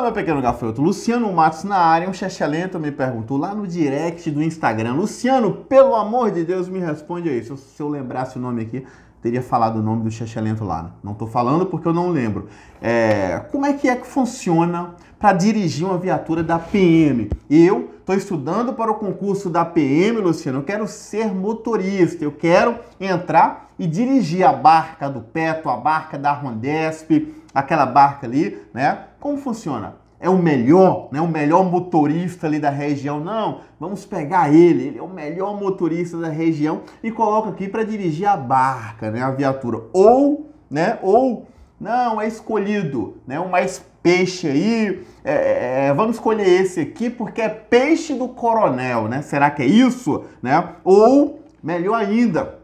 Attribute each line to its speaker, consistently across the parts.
Speaker 1: Fala, meu pequeno gafanhoto. Luciano Matos na área. Um xexelento me perguntou lá no direct do Instagram. Luciano, pelo amor de Deus, me responde aí. Se eu, se eu lembrasse o nome aqui, teria falado o nome do xexelento lá. Né? Não estou falando porque eu não lembro. É, como é que é que funciona para dirigir uma viatura da PM? Eu estou estudando para o concurso da PM, Luciano. Eu quero ser motorista. Eu quero entrar e dirigir a barca do Peto, a barca da Rondesp, aquela barca ali, né? Como funciona? É o melhor, né? O melhor motorista ali da região. Não, vamos pegar ele. Ele é o melhor motorista da região e coloca aqui para dirigir a barca, né? A viatura. Ou, né? Ou não, é escolhido, né? O mais peixe aí. É, é, é, vamos escolher esse aqui porque é peixe do coronel, né? Será que é isso, né? Ou melhor ainda,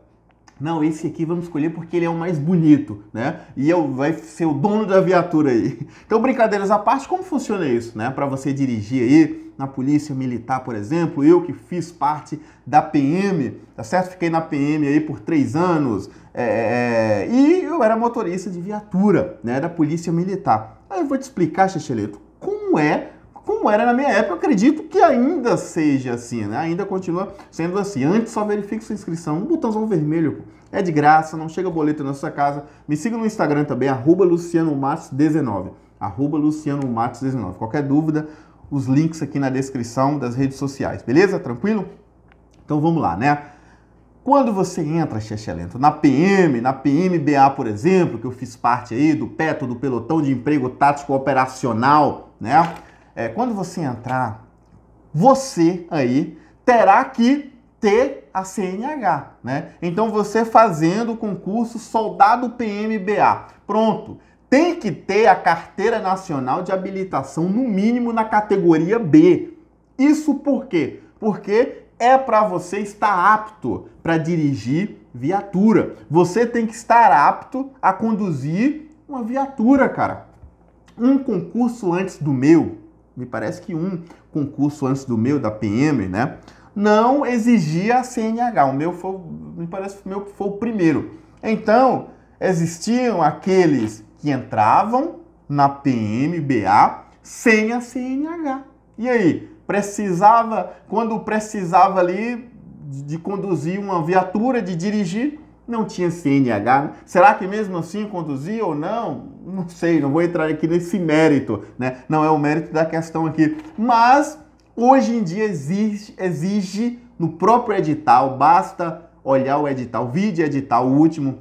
Speaker 1: não, esse aqui vamos escolher porque ele é o mais bonito, né? E eu, vai ser o dono da viatura aí. Então, brincadeiras à parte, como funciona isso, né? Para você dirigir aí na polícia militar, por exemplo, eu que fiz parte da PM, tá certo? Fiquei na PM aí por três anos é, é, é, e eu era motorista de viatura, né? Da polícia militar. Aí eu vou te explicar, Checheleto, como é como era na minha época, acredito que ainda seja assim, né? Ainda continua sendo assim. Antes, só verifique sua inscrição, um botãozão vermelho, pô. É de graça, não chega boleto na sua casa. Me siga no Instagram também, arroba lucianomatos19, arroba lucianomatos19. Qualquer dúvida, os links aqui na descrição das redes sociais, beleza? Tranquilo? Então vamos lá, né? Quando você entra, Xexé Lento, na PM, na PMBA, por exemplo, que eu fiz parte aí do PETO, do Pelotão de Emprego Tático Operacional, né? é, quando você entrar, você aí terá que ter a CNH, né? Então você fazendo o concurso soldado PMBA, pronto, tem que ter a carteira nacional de habilitação no mínimo na categoria B. Isso por quê? Porque é para você estar apto para dirigir viatura. Você tem que estar apto a conduzir uma viatura, cara. Um concurso antes do meu, me parece que um concurso antes do meu, da PM, né? Não exigia a CNH. O meu foi, me parece que o meu foi o primeiro. Então, existiam aqueles que entravam na PMBA sem a CNH. E aí, precisava, quando precisava ali de conduzir uma viatura, de dirigir, não tinha CNH. Será que mesmo assim conduzia ou não? Não sei, não vou entrar aqui nesse mérito, né? Não é o mérito da questão aqui. Mas hoje em dia exige, exige no próprio edital, basta olhar o edital, vídeo edital, o último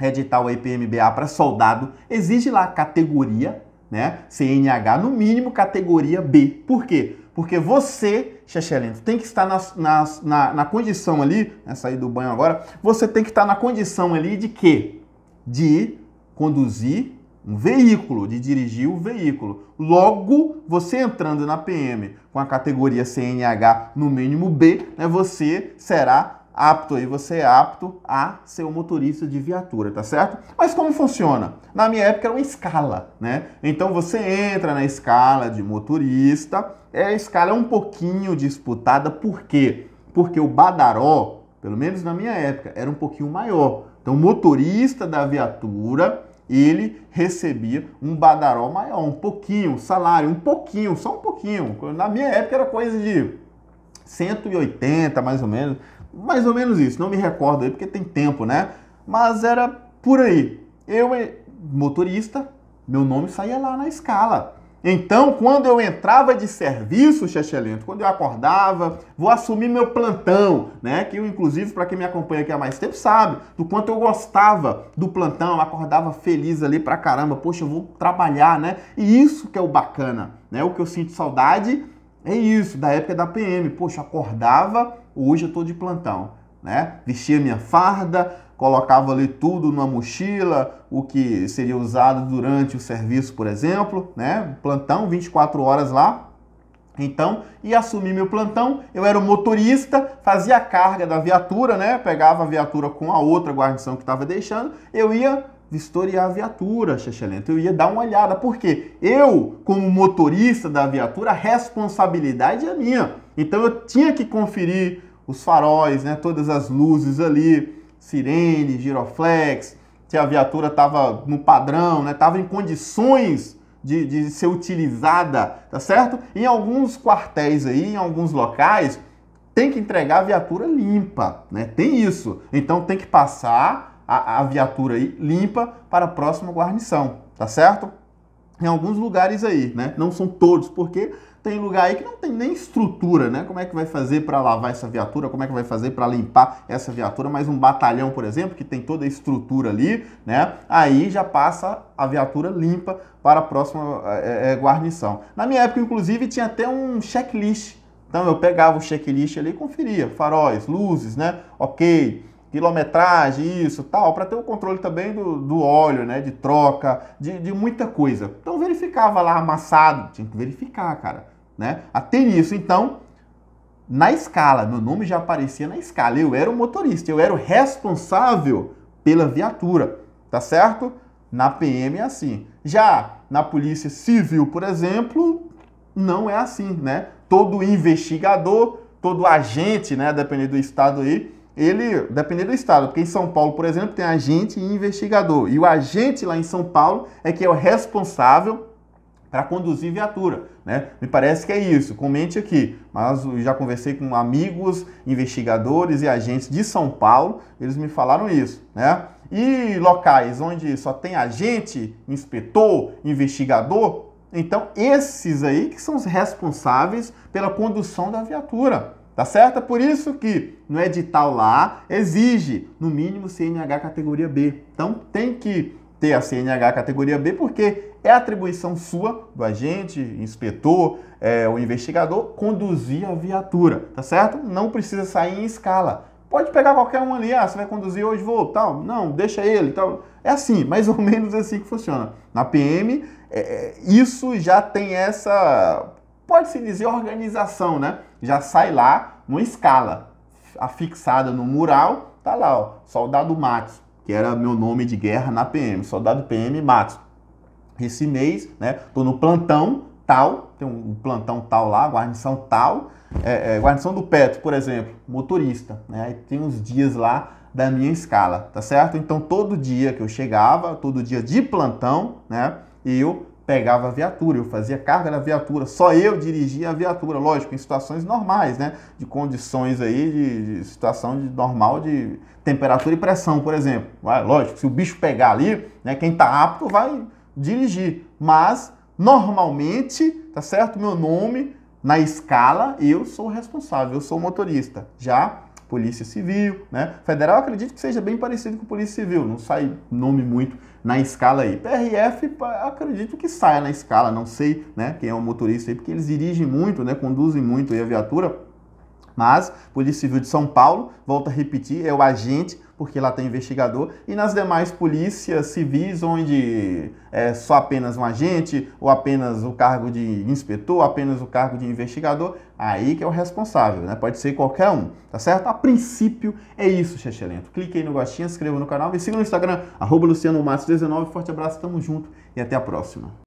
Speaker 1: edital IPMBA para soldado, exige lá a categoria, né? CNH, no mínimo categoria B. Por quê? Porque você Chechelento, tem que estar na na, na condição ali, né, sair do banho agora, você tem que estar na condição ali de quê? De conduzir um veículo, de dirigir o um veículo. Logo, você entrando na PM com a categoria CNH no mínimo B, né, você será apto aí, você é apto a ser um motorista de viatura, tá certo? Mas como funciona? Na minha época era uma escala, né? Então você entra na escala de motorista, é a escala é um pouquinho disputada, por quê? Porque o badaró, pelo menos na minha época, era um pouquinho maior. Então, motorista da viatura, ele recebia um badaró maior, um pouquinho, salário, um pouquinho, só um pouquinho. Na minha época era coisa de 180, mais ou menos, mais ou menos isso, não me recordo aí porque tem tempo, né? Mas era por aí. Eu, eh, motorista, meu nome saía lá na escala. Então, quando eu entrava de serviço, Chechelento, quando eu acordava, vou assumir meu plantão, né? Que eu, inclusive, para quem me acompanha aqui há mais tempo, sabe do quanto eu gostava do plantão, eu acordava feliz ali pra caramba, poxa, eu vou trabalhar, né? E isso que é o bacana, né? O que eu sinto saudade é isso, da época da PM. Poxa, acordava Hoje eu estou de plantão, né? Vestia minha farda, colocava ali tudo numa mochila, o que seria usado durante o serviço, por exemplo, né? Plantão, 24 horas lá. Então, e assumi meu plantão, eu era o motorista, fazia a carga da viatura, né? Pegava a viatura com a outra guarnição que estava deixando, eu ia vistoriar a viatura, Xexelento. Eu ia dar uma olhada, porque eu, como motorista da viatura, a responsabilidade é minha. Então eu tinha que conferir os faróis, né, todas as luzes ali, sirene, giroflex, se a viatura estava no padrão, né, estava em condições de, de ser utilizada, tá certo? Em alguns quartéis aí, em alguns locais, tem que entregar a viatura limpa, né? Tem isso. Então tem que passar a, a viatura aí limpa para a próxima guarnição, tá certo? Em alguns lugares aí, né? Não são todos, porque tem lugar aí que não tem nem estrutura, né? Como é que vai fazer para lavar essa viatura? Como é que vai fazer para limpar essa viatura? Mas um batalhão, por exemplo, que tem toda a estrutura ali, né? Aí já passa a viatura limpa para a próxima é, é, guarnição. Na minha época, inclusive, tinha até um checklist. Então eu pegava o checklist ali e conferia faróis, luzes, né? Ok, quilometragem, isso, tal, para ter o controle também do, do óleo, né, de troca, de, de muita coisa. Então verificava lá amassado, tinha que verificar, cara. Né? Até nisso, então, na escala, meu nome já aparecia na escala. Eu era o motorista, eu era o responsável pela viatura, tá certo? Na PM é assim. Já na Polícia Civil, por exemplo, não é assim, né? Todo investigador, todo agente, né, dependendo do estado aí, ele, dependendo do estado, porque em São Paulo, por exemplo, tem agente e investigador. E o agente lá em São Paulo é que é o responsável para conduzir viatura, né? Me parece que é isso. Comente aqui. Mas já conversei com amigos, investigadores e agentes de São Paulo, eles me falaram isso, né? E locais onde só tem agente, inspetor, investigador, então esses aí que são os responsáveis pela condução da viatura. Tá certo? É por isso que no edital lá exige, no mínimo, CNH categoria B. Então tem que ter a CNH categoria B, porque é atribuição sua, do agente, inspetor, é, o investigador, conduzir a viatura, tá certo? Não precisa sair em escala. Pode pegar qualquer um ali, ah, você vai conduzir hoje, vou, tal. Não, deixa ele, tal. É assim, mais ou menos assim que funciona. Na PM, é, é, isso já tem essa, pode-se dizer, organização, né? Já sai lá numa escala afixada no mural, tá lá, ó, soldado Matos que era meu nome de guerra na PM, soldado PM Matos. Esse mês, né, tô no plantão tal, tem um plantão tal lá, guarnição tal, é, é, guarnição do Petro, por exemplo, motorista, né, aí tem uns dias lá da minha escala, tá certo? Então todo dia que eu chegava, todo dia de plantão, né, eu pegava a viatura, eu fazia carga na viatura, só eu dirigia a viatura, lógico, em situações normais, né? De condições aí, de, de situação de, normal de temperatura e pressão, por exemplo. Vai, lógico, se o bicho pegar ali, né, quem tá apto vai dirigir. Mas, normalmente, tá certo? Meu nome, na escala, eu sou o responsável, eu sou o motorista. Já Polícia Civil, né? Federal acredito que seja bem parecido com Polícia Civil, não sai nome muito na escala aí. PRF, acredito que saia na escala, não sei né, quem é o motorista aí, porque eles dirigem muito, né, conduzem muito aí a viatura mas Polícia Civil de São Paulo, volta a repetir, é o agente, porque lá tem investigador, e nas demais polícias civis, onde é só apenas um agente, ou apenas o cargo de inspetor, apenas o cargo de investigador, aí que é o responsável, né? Pode ser qualquer um, tá certo? A princípio é isso, Xexé Clique aí no gostinho, inscreva no canal, me siga no Instagram, arroba Luciano 19. Forte abraço, tamo junto e até a próxima.